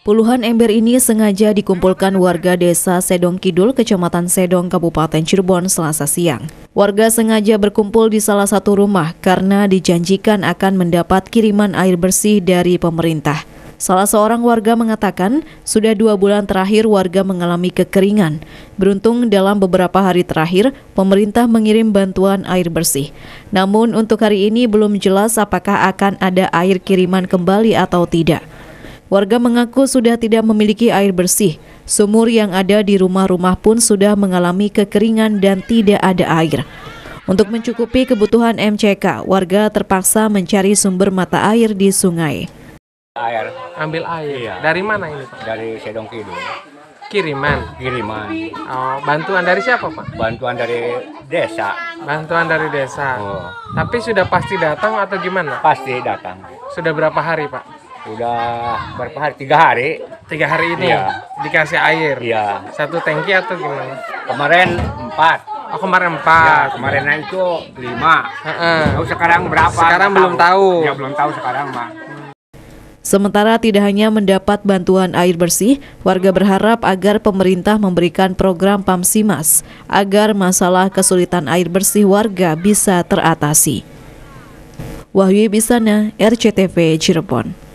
Puluhan ember ini sengaja dikumpulkan warga desa Sedong Kidul, kecamatan Sedong, Kabupaten Cirebon, selasa siang. Warga sengaja berkumpul di salah satu rumah karena dijanjikan akan mendapat kiriman air bersih dari pemerintah. Salah seorang warga mengatakan, sudah dua bulan terakhir warga mengalami kekeringan. Beruntung dalam beberapa hari terakhir, pemerintah mengirim bantuan air bersih. Namun untuk hari ini belum jelas apakah akan ada air kiriman kembali atau tidak. Warga mengaku sudah tidak memiliki air bersih. Sumur yang ada di rumah-rumah pun sudah mengalami kekeringan dan tidak ada air. Untuk mencukupi kebutuhan MCK, warga terpaksa mencari sumber mata air di sungai. Air, ambil air. Iya. Dari mana ini, Pak? Dari Sedong Kidul. Kiriman. Kiriman. Oh, bantuan dari siapa, Pak? Bantuan dari desa. Bantuan dari desa. Oh. Tapi sudah pasti datang atau gimana? Pasti datang. Sudah berapa hari, Pak? udah berapa hari tiga hari tiga hari ini ya. dikasih air ya satu tangki atau gimana kemarin empat oh kemarin empat ya, kemarin ya. itu lima uh-uh. sekarang berapa sekarang belum tahu. tahu ya belum tahu sekarang mah Sementara tidak hanya mendapat bantuan air bersih, warga berharap agar pemerintah memberikan program PAMSIMAS agar masalah kesulitan air bersih warga bisa teratasi. Wahyu Bisana, RCTV Cirebon.